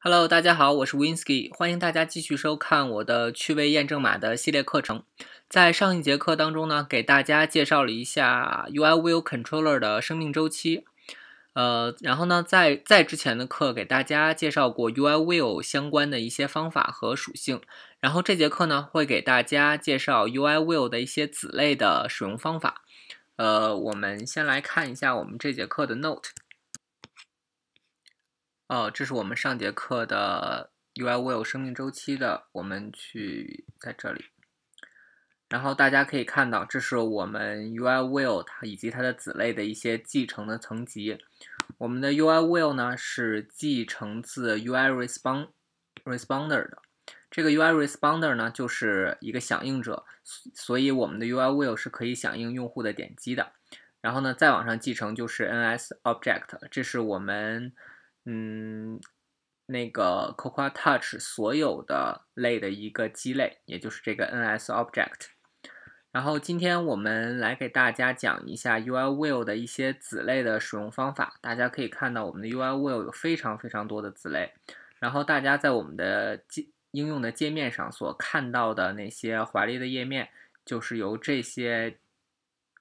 Hello，大家好，我是 Winsky，欢迎大家继续收看我的趣味验证码的系列课程。在上一节课当中呢，给大家介绍了一下 UIViewController 的生命周期。呃，然后呢，在在之前的课给大家介绍过 UIView 相关的一些方法和属性。然后这节课呢，会给大家介绍 UIView 的一些子类的使用方法。呃，我们先来看一下我们这节课的 Note。哦，这是我们上节课的 UI w i l l 生命周期的，我们去在这里，然后大家可以看到，这是我们 UI w i l l 它以及它的子类的一些继承的层级。我们的 UI w i l l 呢是继承自 UI Respon d Responder 的，这个 UI Responder 呢就是一个响应者，所以我们的 UI w i l l 是可以响应用户的点击的。然后呢，再往上继承就是 NS Object，这是我们。嗯，那个 Cocoa Touch 所有的类的一个基类，也就是这个 NS Object。然后今天我们来给大家讲一下 UI w i e l 的一些子类的使用方法。大家可以看到，我们的 UI w i e l 有非常非常多的子类。然后大家在我们的界应用的界面上所看到的那些华丽的页面，就是由这些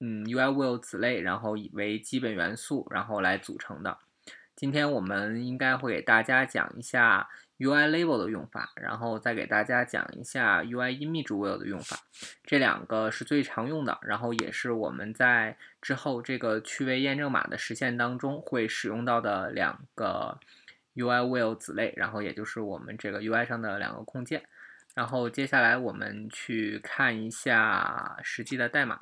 嗯 UI w i e l 子类然后为基本元素，然后来组成的。今天我们应该会给大家讲一下 UI Label 的用法，然后再给大家讲一下 UI image w i l l 的用法。这两个是最常用的，然后也是我们在之后这个趣味验证码的实现当中会使用到的两个 UI View 子类，然后也就是我们这个 UI 上的两个控件。然后接下来我们去看一下实际的代码。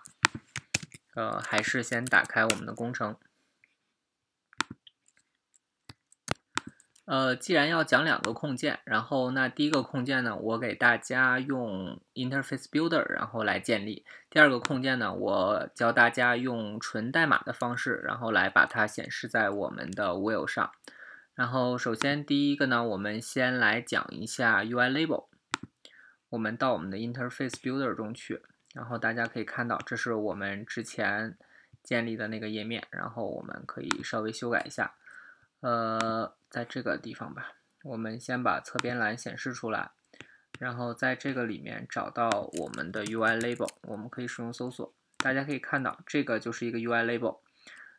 呃，还是先打开我们的工程。呃，既然要讲两个控件，然后那第一个控件呢，我给大家用 Interface Builder 然后来建立。第二个控件呢，我教大家用纯代码的方式，然后来把它显示在我们的 w i l l 上。然后首先第一个呢，我们先来讲一下 UI Label。我们到我们的 Interface Builder 中去，然后大家可以看到，这是我们之前建立的那个页面，然后我们可以稍微修改一下，呃。在这个地方吧，我们先把侧边栏显示出来，然后在这个里面找到我们的 UI Label，我们可以使用搜索，大家可以看到这个就是一个 UI Label，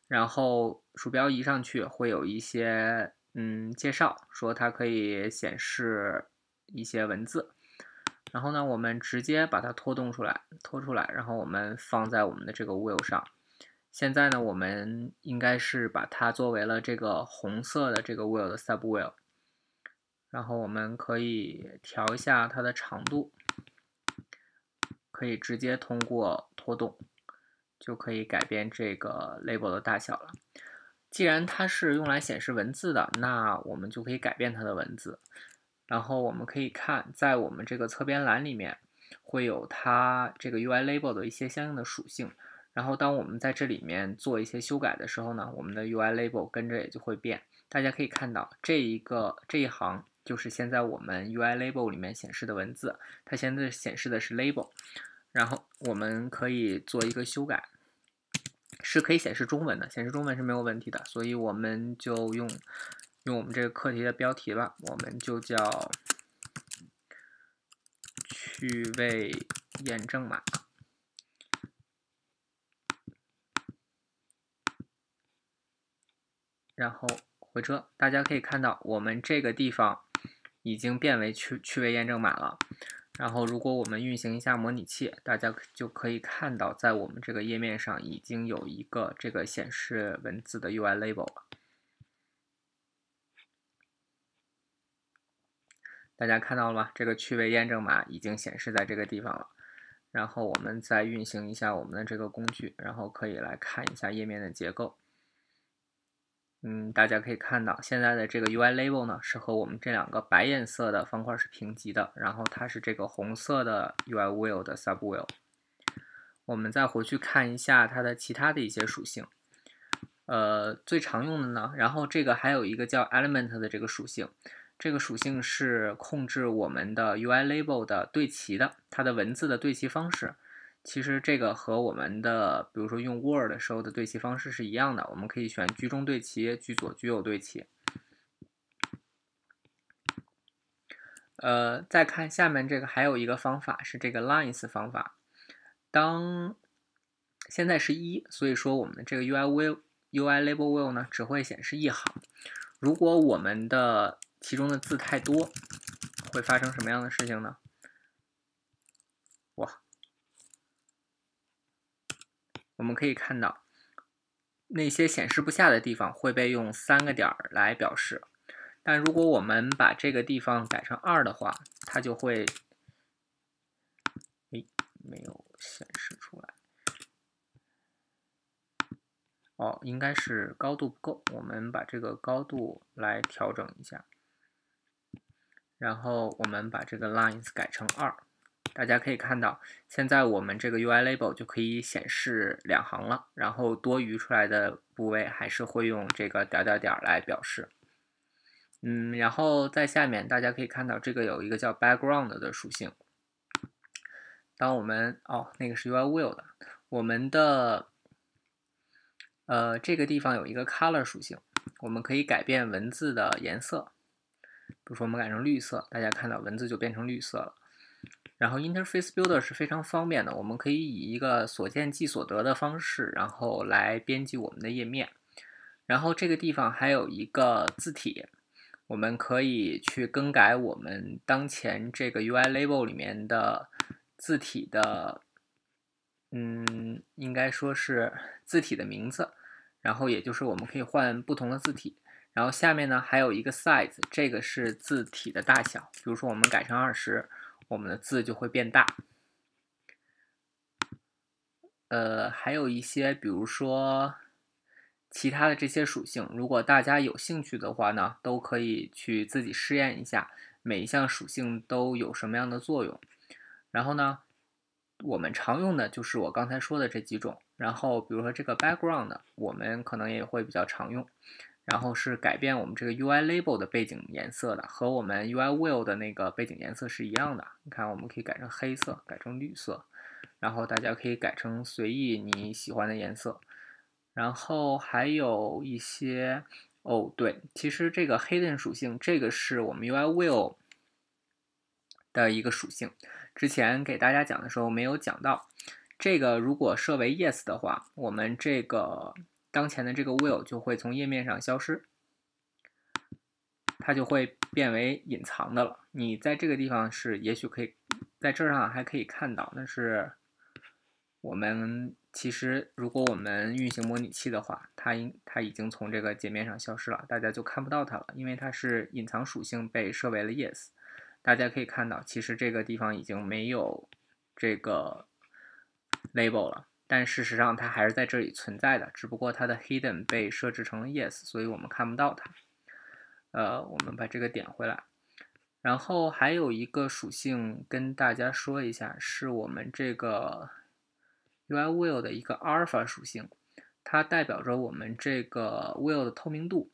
然后鼠标移上去会有一些嗯介绍，说它可以显示一些文字，然后呢，我们直接把它拖动出来，拖出来，然后我们放在我们的这个 w i l l 上。现在呢，我们应该是把它作为了这个红色的这个 will 的 sub will，然后我们可以调一下它的长度，可以直接通过拖动就可以改变这个 label 的大小了。既然它是用来显示文字的，那我们就可以改变它的文字。然后我们可以看，在我们这个侧边栏里面会有它这个 UI label 的一些相应的属性。然后，当我们在这里面做一些修改的时候呢，我们的 UI label 跟着也就会变。大家可以看到，这一个这一行就是现在我们 UI label 里面显示的文字，它现在显示的是 label。然后我们可以做一个修改，是可以显示中文的，显示中文是没有问题的。所以我们就用用我们这个课题的标题了，我们就叫趣味验证码。然后回车，大家可以看到我们这个地方已经变为去去位验证码了。然后如果我们运行一下模拟器，大家就可以看到在我们这个页面上已经有一个这个显示文字的 UI Label 了。大家看到了吗？这个趣味验证码已经显示在这个地方了。然后我们再运行一下我们的这个工具，然后可以来看一下页面的结构。嗯，大家可以看到，现在的这个 UI Label 呢是和我们这两个白颜色的方块是平级的，然后它是这个红色的 UI w i e l 的 Sub w h e l 我们再回去看一下它的其他的一些属性，呃，最常用的呢，然后这个还有一个叫 Element 的这个属性，这个属性是控制我们的 UI Label 的对齐的，它的文字的对齐方式。其实这个和我们的，比如说用 Word 时候的对齐方式是一样的，我们可以选居中对齐、居左、居右对齐。呃，再看下面这个，还有一个方法是这个 Lines 方法。当现在是一，所以说我们的这个 UI Will、UI Label Will 呢，只会显示一行。如果我们的其中的字太多，会发生什么样的事情呢？我们可以看到，那些显示不下的地方会被用三个点儿来表示。但如果我们把这个地方改成二的话，它就会，诶，没有显示出来。哦，应该是高度不够，我们把这个高度来调整一下。然后我们把这个 lines 改成二。大家可以看到，现在我们这个 UI Label 就可以显示两行了。然后多余出来的部位还是会用这个点儿点儿点儿来表示。嗯，然后在下面大家可以看到，这个有一个叫 Background 的属性。当我们哦，那个是 UI w i e l 的。我们的呃这个地方有一个 Color 属性，我们可以改变文字的颜色。比如说我们改成绿色，大家看到文字就变成绿色了。然后 Interface Builder 是非常方便的，我们可以以一个所见即所得的方式，然后来编辑我们的页面。然后这个地方还有一个字体，我们可以去更改我们当前这个 UI Label 里面的字体的，嗯，应该说是字体的名字。然后也就是我们可以换不同的字体。然后下面呢还有一个 Size，这个是字体的大小。比如说我们改成二十。我们的字就会变大，呃，还有一些，比如说其他的这些属性，如果大家有兴趣的话呢，都可以去自己试验一下，每一项属性都有什么样的作用。然后呢，我们常用的就是我刚才说的这几种，然后比如说这个 background，我们可能也会比较常用。然后是改变我们这个 UI Label 的背景颜色的，和我们 UI View 的那个背景颜色是一样的。你看，我们可以改成黑色，改成绿色，然后大家可以改成随意你喜欢的颜色。然后还有一些，哦对，其实这个 Hidden 属性，这个是我们 UI View 的一个属性，之前给大家讲的时候没有讲到。这个如果设为 Yes 的话，我们这个。当前的这个 will 就会从页面上消失，它就会变为隐藏的了。你在这个地方是也许可以在这儿上还可以看到，但是我们其实如果我们运行模拟器的话，它应它已经从这个界面上消失了，大家就看不到它了，因为它是隐藏属性被设为了 yes。大家可以看到，其实这个地方已经没有这个 label 了。但事实上，它还是在这里存在的，只不过它的 hidden 被设置成了 yes，所以我们看不到它。呃，我们把这个点回来。然后还有一个属性跟大家说一下，是我们这个 UI w i l l 的一个 alpha 属性，它代表着我们这个 w i l l 的透明度。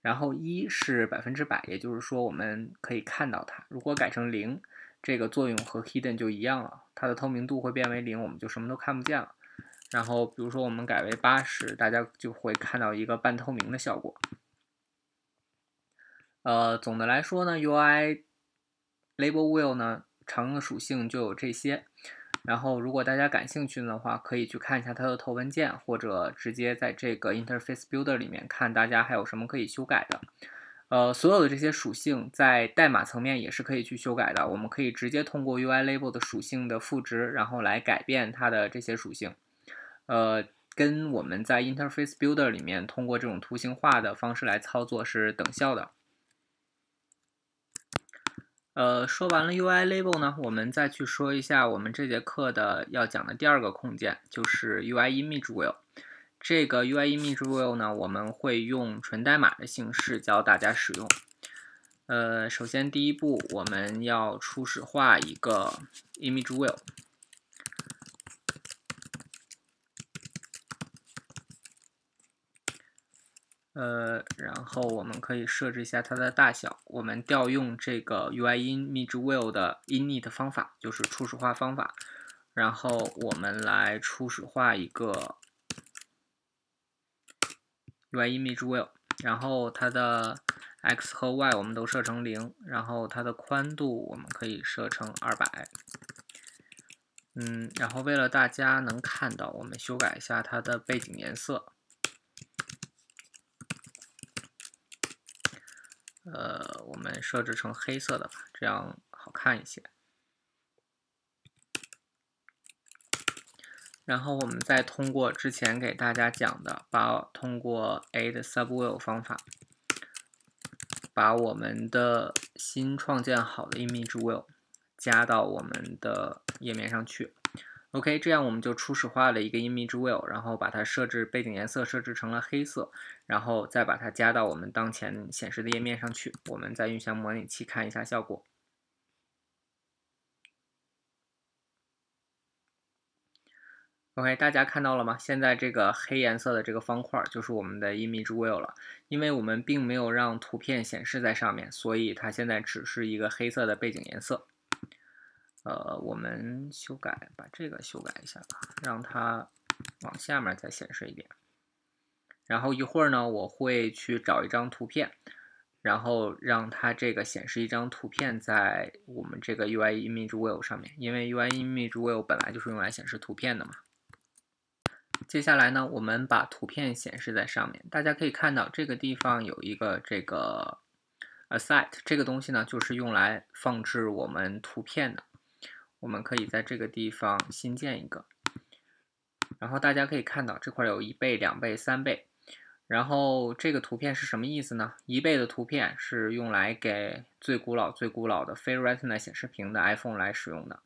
然后一是百分之百，也就是说我们可以看到它。如果改成零，这个作用和 hidden 就一样了，它的透明度会变为零，我们就什么都看不见了。然后，比如说我们改为八十，大家就会看到一个半透明的效果。呃，总的来说呢，UI Label w i e l 呢常用的属性就有这些。然后，如果大家感兴趣的话，可以去看一下它的头文件，或者直接在这个 Interface Builder 里面看大家还有什么可以修改的。呃，所有的这些属性在代码层面也是可以去修改的，我们可以直接通过 UI Label 的属性的赋值，然后来改变它的这些属性。呃，跟我们在 Interface Builder 里面通过这种图形化的方式来操作是等效的。呃，说完了 UI Label 呢，我们再去说一下我们这节课的要讲的第二个控件，就是 UI Image View。这个 UI Image View 呢，我们会用纯代码的形式教大家使用。呃，首先第一步，我们要初始化一个 Image View。呃，然后我们可以设置一下它的大小。我们调用这个 u i i n m i d a e v i e w 的 init 方法，就是初始化方法。然后我们来初始化一个 u i i n w i m a g e v i e w 然后它的 x 和 y 我们都设成零，然后它的宽度我们可以设成二百。嗯，然后为了大家能看到，我们修改一下它的背景颜色。呃，我们设置成黑色的吧，这样好看一些。然后我们再通过之前给大家讲的，把通过 a 的 sub will 方法，把我们的新创建好的 image will 加到我们的页面上去。OK，这样我们就初始化了一个 Image View，然后把它设置背景颜色设置成了黑色，然后再把它加到我们当前显示的页面上去。我们再运行模拟器看一下效果。OK，大家看到了吗？现在这个黑颜色的这个方块就是我们的 Image View 了，因为我们并没有让图片显示在上面，所以它现在只是一个黑色的背景颜色。呃，我们修改，把这个修改一下吧，让它往下面再显示一点。然后一会儿呢，我会去找一张图片，然后让它这个显示一张图片在我们这个 U I Image View 上面，因为 U I Image View 本来就是用来显示图片的嘛。接下来呢，我们把图片显示在上面。大家可以看到，这个地方有一个这个 Aside 这个东西呢，就是用来放置我们图片的。我们可以在这个地方新建一个，然后大家可以看到这块有一倍、两倍、三倍。然后这个图片是什么意思呢？一倍的图片是用来给最古老、最古老的非 Retina 显示屏的 iPhone 来使用的。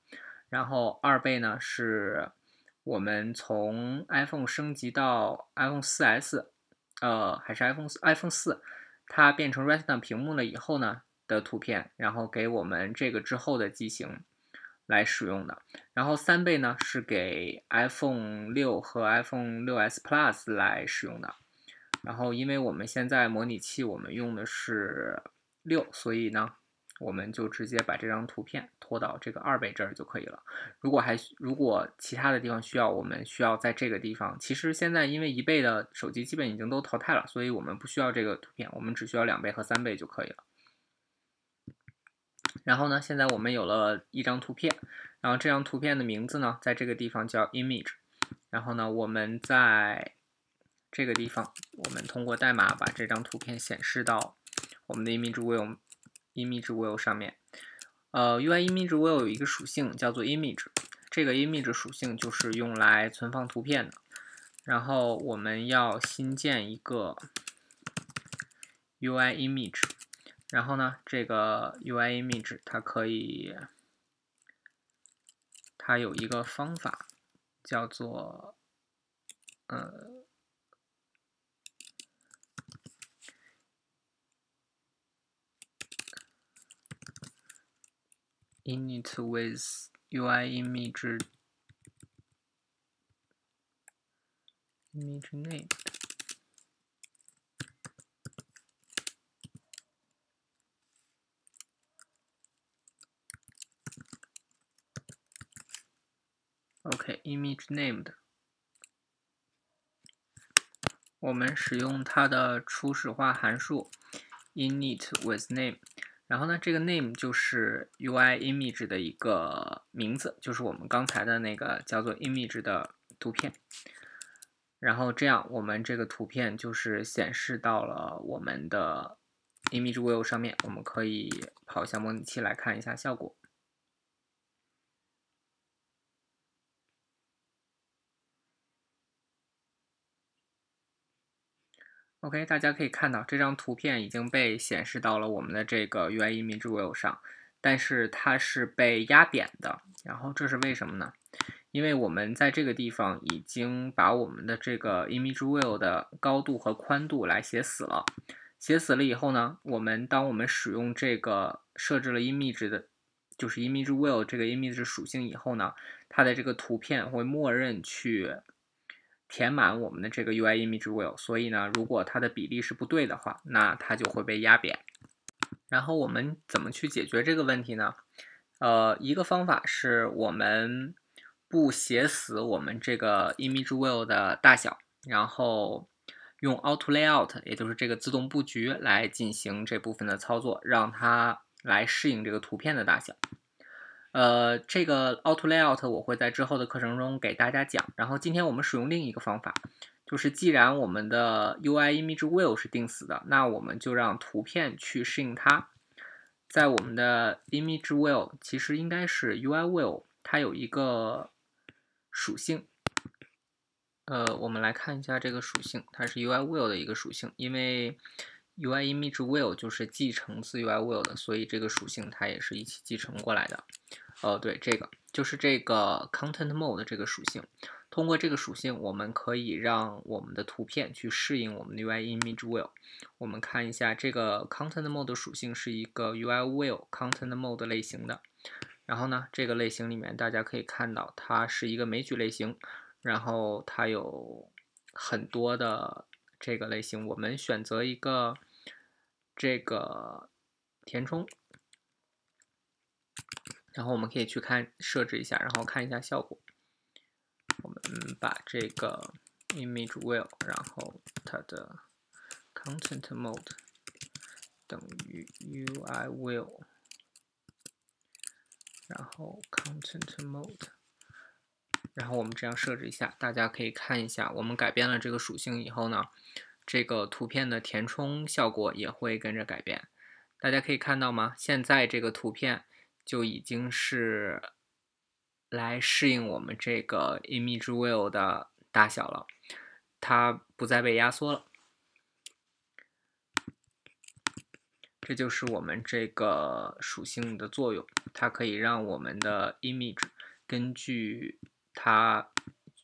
然后二倍呢，是我们从 iPhone 升级到 iPhone 4S，呃，还是 iPhone iPhone 四，它变成 Retina 屏幕了以后呢的图片，然后给我们这个之后的机型。来使用的，然后三倍呢是给 iPhone 六和 iPhone 六 S Plus 来使用的。然后因为我们现在模拟器我们用的是六，所以呢，我们就直接把这张图片拖到这个二倍这儿就可以了。如果还如果其他的地方需要，我们需要在这个地方。其实现在因为一倍的手机基本已经都淘汰了，所以我们不需要这个图片，我们只需要两倍和三倍就可以了。然后呢，现在我们有了一张图片，然后这张图片的名字呢，在这个地方叫 image。然后呢，我们在这个地方，我们通过代码把这张图片显示到我们的 image w i l l image w i l l 上面。呃，UI image w i l l 有一个属性叫做 image，这个 image 属性就是用来存放图片的。然后我们要新建一个 UI image。然后呢，这个 UI Image 它可以，它有一个方法叫做，呃，init with UI Image Image Name。OK，ImageNamed，我们使用它的初始化函数，initWithName，然后呢，这个 name 就是 UIImage 的一个名字，就是我们刚才的那个叫做 Image 的图片。然后这样，我们这个图片就是显示到了我们的 ImageView 上面。我们可以跑一下模拟器来看一下效果。OK，大家可以看到这张图片已经被显示到了我们的这个 UI Image View 上，但是它是被压扁的。然后这是为什么呢？因为我们在这个地方已经把我们的这个 Image View 的高度和宽度来写死了。写死了以后呢，我们当我们使用这个设置了 Image 的，就是 Image View 这个 Image 属性以后呢，它的这个图片会默认去。填满我们的这个 UI Image w i e l 所以呢，如果它的比例是不对的话，那它就会被压扁。然后我们怎么去解决这个问题呢？呃，一个方法是我们不写死我们这个 Image w i e l 的大小，然后用 Auto Layout，也就是这个自动布局来进行这部分的操作，让它来适应这个图片的大小。呃，这个 auto layout 我会在之后的课程中给大家讲。然后今天我们使用另一个方法，就是既然我们的 UI image w i l l 是定死的，那我们就让图片去适应它。在我们的 image w i l l 其实应该是 UI w i l l 它有一个属性。呃，我们来看一下这个属性，它是 UI w i l l 的一个属性，因为 UI image w i l l 就是继承自 UI w i l l 的，所以这个属性它也是一起继承过来的。哦，对，这个就是这个 content mode 这个属性。通过这个属性，我们可以让我们的图片去适应我们的 UI image w i e l 我们看一下这个 content mode 属性是一个 UI w i e l content mode 类型的。然后呢，这个类型里面大家可以看到，它是一个枚举类型。然后它有很多的这个类型，我们选择一个这个填充。然后我们可以去看设置一下，然后看一下效果。我们把这个 image w i l l 然后它的 content mode 等于 UI w i l l 然后 content mode，然后我们这样设置一下，大家可以看一下。我们改变了这个属性以后呢，这个图片的填充效果也会跟着改变。大家可以看到吗？现在这个图片。就已经是来适应我们这个 image w i e t 的大小了，它不再被压缩了。这就是我们这个属性的作用，它可以让我们的 image 根据它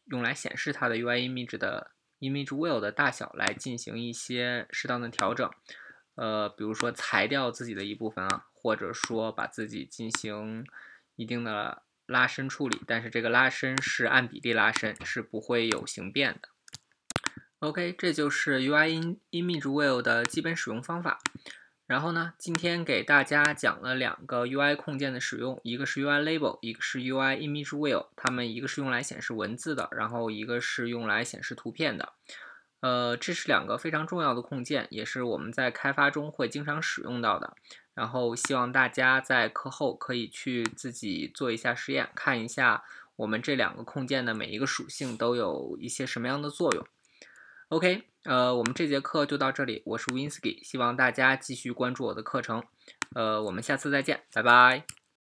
用来显示它的 UI image 的 image w i l l 的大小来进行一些适当的调整，呃，比如说裁掉自己的一部分啊。或者说把自己进行一定的拉伸处理，但是这个拉伸是按比例拉伸，是不会有形变的。OK，这就是 UI Image n i w i e l 的基本使用方法。然后呢，今天给大家讲了两个 UI 控件的使用，一个是 UI Label，一个是 UI Image w i e l 它们一个是用来显示文字的，然后一个是用来显示图片的。呃，这是两个非常重要的控件，也是我们在开发中会经常使用到的。然后希望大家在课后可以去自己做一下实验，看一下我们这两个控件的每一个属性都有一些什么样的作用。OK，呃，我们这节课就到这里，我是 Winsky，希望大家继续关注我的课程。呃，我们下次再见，拜拜。